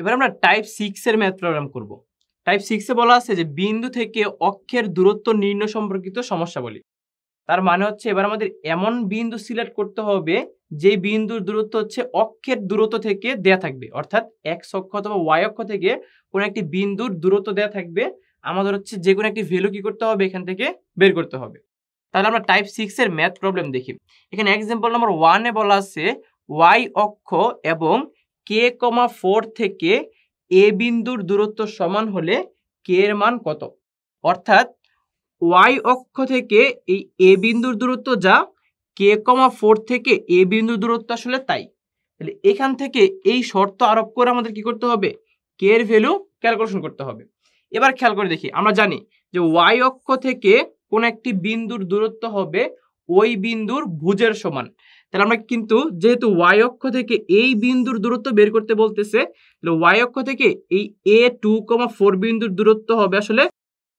এবার আমরা টাইপ সিক্সের ম্যাথ প্রোগ্রাম করব। টাইপ সিক্সে বলা আছে যে বিন্দু থেকে অক্ষের দূরত্ব নির্ণয় সম্পর্কিত সমস্যাবলী তার মানে হচ্ছে এবার আমাদের এমন বিন্দু সিলেক্ট করতে হবে যে বিন্দুর দূরত্ব হচ্ছে অক্ষের দূরত্ব থেকে দেয়া থাকবে অর্থাৎ এক্স অক্ষ অথবা ওয়াই অক্ষ থেকে কোনো একটি বিন্দুর দূরত্ব দেয়া থাকবে আমাদের হচ্ছে যে কোনো একটি ভ্যালু কি করতে হবে এখান থেকে বের করতে হবে তাহলে আমরা টাইপ সিক্সের ম্যাথ প্রবলেম দেখি এখানে এক্সাম্পল নম্বর ওয়ানে বলা আছে ওয়াই অক্ষ এবং কে কমা ফোর থেকে এ বিন্দুর দূরত্ব সমান হলে কে এর মান কত অর্থাৎ ওয়াই অক্ষ থেকে এই এ বিন্দুর দূরত্ব যা কে কমা ফোর থেকে এ বিন্দুর দূরত্ব আসলে তাই তাহলে এখান থেকে এই শর্ত আরোপ করে আমাদের কি করতে হবে কে এর ভ্যালু ক্যালকুলেশন করতে হবে এবার খেয়াল করে দেখি আমরা জানি যে ওয়াই অক্ষ থেকে কোন একটি বিন্দুর দূরত্ব হবে ওই বিন্দুর ভুজের সমান তাহলে আমরা কিন্তু যেহেতু ওয়াই অক্ষ থেকে এই বিন্দুর দূরত্ব বের করতে বলতেছে তাহলে ওয়াই অক্ষ থেকে এই এ টু কমা ফোর বিন্দুর দূরত্ব হবে আসলে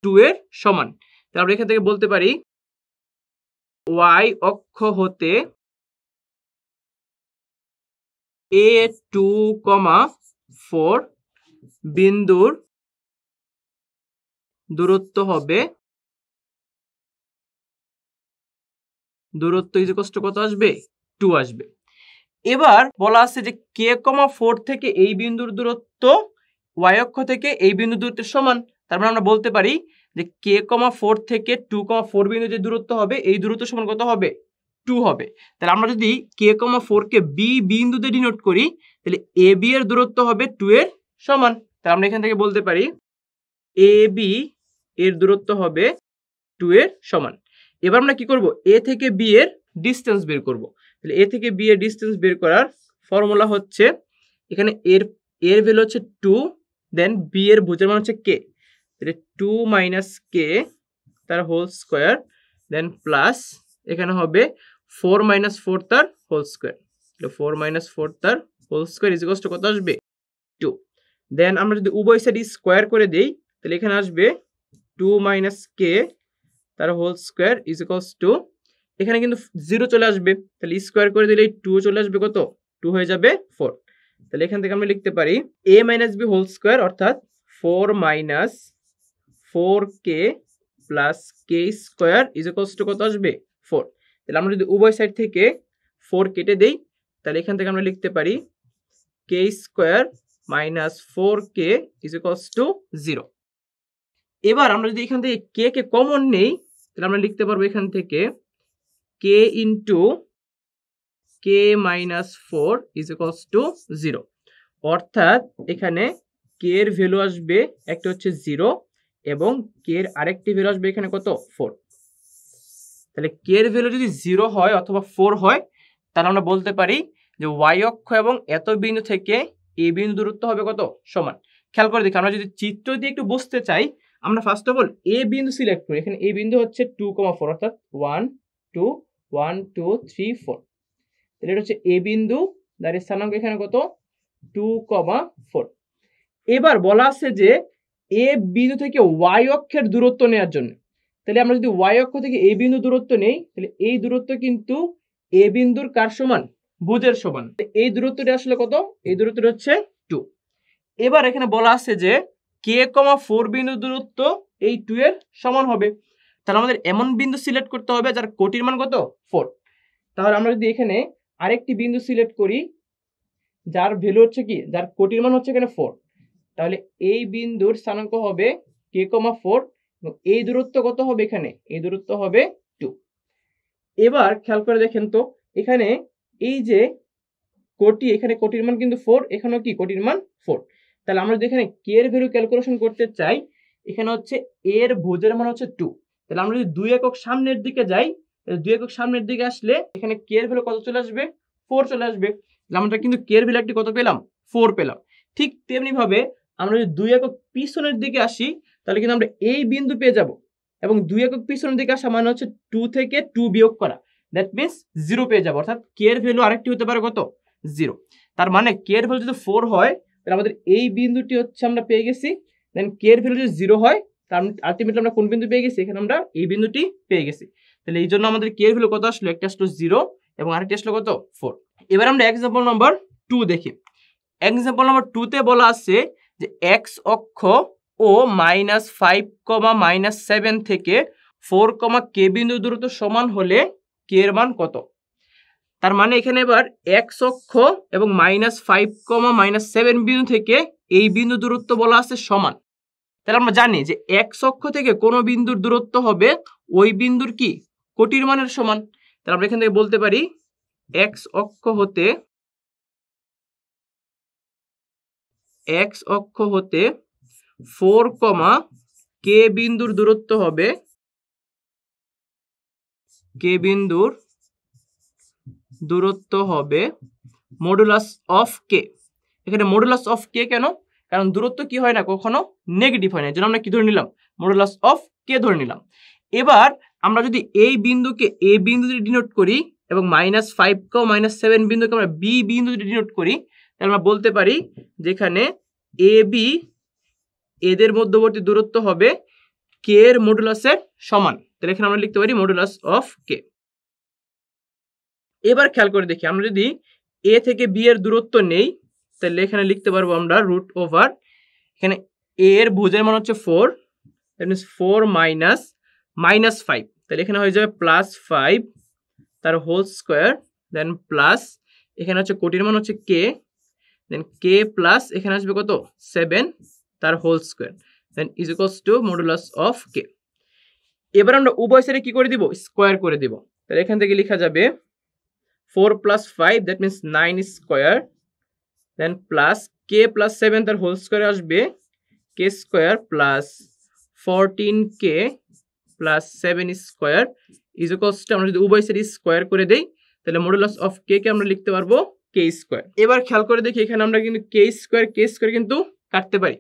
টু এর সমান তাহলে আমরা এখান থেকে বলতে পারি ওয়াই অক্ষ হতে এ টু কমা ফোর বিন্দুর দূরত্ব হবে দূরত্ব ইজ কষ্ট কত আসবে টু আসবে এবার বলা আছে যে কে কমা ফোর থেকে এই বিন্দুর দূরত্ব ওয়াই অক্ষ থেকে এই বিন্দু দূরত্বের সমান তার মানে আমরা বলতে পারি যে কে কমা ফোর থেকে টু কমা ফোর বিন্দু যে দূরত্ব হবে এই দূরত্ব সমান কত হবে টু হবে তাহলে আমরা যদি কে কমা ফোরকে বি বিন্দুতে ডিনোট করি তাহলে এ বি এর দূরত্ব হবে টু এর সমান তাহলে আমরা এখান থেকে বলতে পারি এ বি এর দূরত্ব হবে টু এর সমান এবার আমরা কি করব এ থেকে বি এর ডিস্টেন্স বের করব তাহলে এ থেকে বি এর ডিস্টেন্স বের করার ফর্মুলা হচ্ছে এখানে এর এর ভ্যালু হচ্ছে টু দেন বি এর ভুজের মান হচ্ছে কে তাহলে টু মাইনাস কে তার হোল স্কোয়ার দেন প্লাস এখানে হবে ফোর মাইনাস ফোর তার whole square four minus four তার হোল স্কোয়ার ইজিকস টু কত আসবে টু দেন আমরা যদি উভয় সাইড স্কোয়ার করে দিই তাহলে এখানে আসবে টু মাইনাস কে তার whole square is equals to এখানে কিন্তু জিরো চলে আসবে তাহলে স্কোয়ার করে দিলে টু চলে আসবে কত টু হয়ে যাবে ফোর তাহলে এখান থেকে আমরা লিখতে পারি A minus B whole square অর্থাৎ four minus four K plus K square is equals to কত আসবে ফোর তাহলে আমরা যদি উভয় সাইড থেকে ফোর কেটে দেই তাহলে এখান থেকে আমরা লিখতে পারি K square minus four K is equals to zero এবার আমরা যদি এখান থেকে কে কে কমন নেই তাহলে আমরা লিখতে পারবো এখান থেকে K into K minus four is equals to zero অর্থাৎ এখানে কে এর ভ্যালু আসবে একটা হচ্ছে জিরো এবং কে এর আরেকটি ভ্যালু আসবে এখানে কত ফোর তাহলে কে এর ভ্যালু যদি জিরো হয় অথবা ফোর হয় তাহলে আমরা বলতে পারি যে ওয়াই অক্ষ এবং এত বিন্দু থেকে এ বিন্দু দূরত্ব হবে কত সমান খেয়াল করে দেখি আমরা যদি চিত্র দিয়ে একটু বুঝতে চাই আমরা ফার্স্ট অফ অল এ বিন্দু সিলেক্ট করি এখানে এ বিন্দু হচ্ছে টু কমা ফোর অর্থাৎ one two one two three four তাহলে এটা হচ্ছে এ বিন্দু দাঁড়িয়ে স্থানাঙ্ক এখানে কত টু কমা ফোর এবার বলা আছে যে এ বিন্দু থেকে ওয়াই অক্ষের দূরত্ব নেওয়ার জন্য তাহলে আমরা যদি ওয়াই অক্ষ থেকে এ বিন্দু দূরত্ব নেই তাহলে এই দূরত্ব কিন্তু এ বিন্দুর কার সমান ভুজের সমান এই দূরত্বটি আসলে কত এই দূরত্বটা হচ্ছে টু এবার এখানে বলা আছে যে কে কমা ফোর বিন্দু দূরত্ব এই টু এর সমান হবে তাহলে আমাদের এমন বিন্দু সিলেক্ট করতে হবে যার কোটির মান কত ফোর তাহলে আমরা যদি এখানে আরেকটি বিন্দু সিলেক্ট করি যার ভ্যালু হচ্ছে কি যার কোটির মান হচ্ছে এখানে ফোর তাহলে এই বিন্দুর স্থানাঙ্ক হবে কে কমা ফোর এবং এই দূরত্ব কত হবে এখানে এই দূরত্ব হবে টু এবার খেয়াল করে দেখেন তো এখানে এই যে কোটি এখানে কোটির মান কিন্তু ফোর এখানেও কি কোটির মান ফোর তাহলে আমরা যদি এখানে কে এর ভ্যালু ক্যালকুলেশন করতে চাই এখানে হচ্ছে এর ভোজের মান হচ্ছে টু তাহলে আমরা যদি দুই একক সামনের দিকে যাই দুই একক সামনের দিকে আসলে এখানে কে এর ভ্যালু কত চলে আসবে ফোর চলে আসবে তাহলে আমরা কিন্তু কে এর ভ্যালু একটি কত পেলাম ফোর পেলাম ঠিক তেমনিভাবে আমরা যদি দুই একক পিছনের দিকে আসি তাহলে কিন্তু আমরা এই বিন্দু পেয়ে যাব এবং দুই একক পিছনের দিকে আসা মানে হচ্ছে টু থেকে টু বিয়োগ করা দ্যাট মিনস জিরো পেয়ে যাবো অর্থাৎ কে এর ভ্যালু আরেকটি হতে পারে কত জিরো তার মানে কে এর ভ্যালু যদি ফোর হয় তাহলে আমাদের এই বিন্দুটি হচ্ছে আমরা পেয়ে গেছি দেন কে এর ভ্যালু যদি জিরো হয় তার আলটিমেটলি মানে আমরা কোন বিন্দু পেয়ে গেছি এখানে আমরা এই বিন্দুটি পেয়ে গেছি তাহলে এই জন্য আমাদের কে এর ভ্যালু কত আসলো একটা আসলো জিরো এবং আরেকটি আসলো কত ফোর এবার আমরা এক্সাম্পল নম্বর টু দেখি এক্সাম্পল নম্বর টুতে বলা আছে যে এক্স অক্ষ ও minus five comma minus seven থেকে ফোর কমা কে বিন্দু দূরত্ব সমান হলে কে এর মান কত তার মানে এখানে এবার এক্স অক্ষ এবং minus five comma minus seven বিন্দু থেকে এই বিন্দু দূরত্ব বলা আছে সমান তাহলে আমরা জানি যে এক্স অক্ষ থেকে কোনো বিন্দুর দূরত্ব হবে ওই বিন্দুর কি কোটির মানের সমান তাহলে আমরা এখান থেকে বলতে পারি এক্স অক্ষ হতে এক্স অক্ষ হতে ফোর কমা কে বিন্দুর দূরত্ব হবে কে বিন্দুর দূরত্ব হবে মডুলাস অফ কে এখানে মডুলাস অফ কে কেন কারণ দূরত্ব কি হয় না কখনো নেগেটিভ হয় না যেন আমরা কি ধরে নিলাম মডুলাস অফ কে ধরে নিলাম এবার আমরা যদি এই বিন্দুকে এ বিন্দু যদি ডিনোট করি এবং মাইনাস ফাইভ কেও মাইনাস সেভেন বিন্দুকে আমরা বি বিন্দু যদি ডিনোট করি তাহলে আমরা বলতে পারি যেখানে এ বি এদের মধ্যবর্তী দূরত্ব হবে কে এর মডুলাসের সমান তাহলে এখানে আমরা লিখতে পারি মডুলাস অফ কে এবার খেয়াল করে দেখি আমরা যদি এ থেকে বি এর দূরত্ব নেই তাহলে এখানে লিখতে পারবো আমরা রুট ওভার এখানে এ এর ভোজের মান হচ্ছে four means four minus minus five তাহলে এখানে হয়ে যাবে প্লাস ফাইভ তার হোল স্কোয়ার দেন প্লাস এখানে হচ্ছে কোটির মান হচ্ছে কে দেন কে প্লাস এখানে আসবে কত সেভেন তার whole square then is equals to modulus of K এবার আমরা উভয় সাইডে কি করে দিব স্কোয়ার করে দিব তাহলে এখান থেকে লেখা যাবে 4 plus 5 that means 9 square then plus k plus 7 তার হোল স্কয়ার আসবে k square plus 14k plus 7 square is equals to আমরা যদি উভয় সাইড স্কয়ার করে দেই তাহলে মডুলাস অফ k কে আমরা লিখতে পারবো k স্কয়ার এবার খেয়াল করে দেখি এখানে আমরা কিন্তু k স্কয়ার k স্কয়ার কিন্তু কাটতে পারি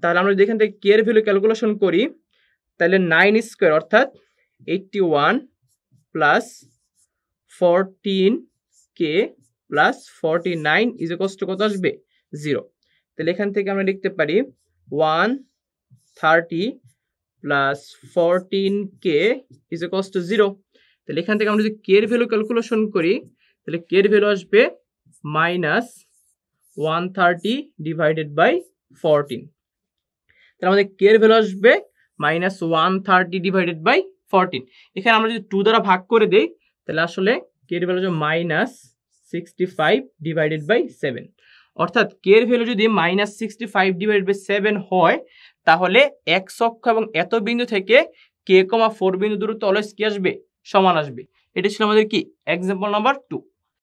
তাহলে আমরা যদি এখান থেকে k এর ভ্যালু ক্যালকুলেশন করি তাহলে 9 স্কয়ার অর্থাৎ 81 plus fourteen K plus forty nine is কষ্ট কত আসবে জিরো তাহলে এখান থেকে আমরা লিখতে পারি one thirty plus fourteen K is কষ্ট জিরো তাহলে এখান থেকে আমরা যদি কে এর ভ্যালু ক্যালকুলেশন করি তাহলে কে এর ভ্যালু আসবে minus one thirty divided by fourteen তাহলে আমাদের কে এর ভ্যালু আসবে minus one thirty divided by fourteen এখানে আমরা যদি টু দ্বারা ভাগ করে দিই তাহলে আসলে কে এর value minus sixty five divided by seven অর্থাৎ কে এর ভ্যালু যদি minus sixty five divided by seven হয় তাহলে এক অক্ষ এবং এত বিন্দু থেকে কে কমা ফোর বিন্দু দূরত্ব অলওয়েজ কি আসবে সমান আসবে এটা ছিল আমাদের কি এক্সাম্পল নাম্বার টু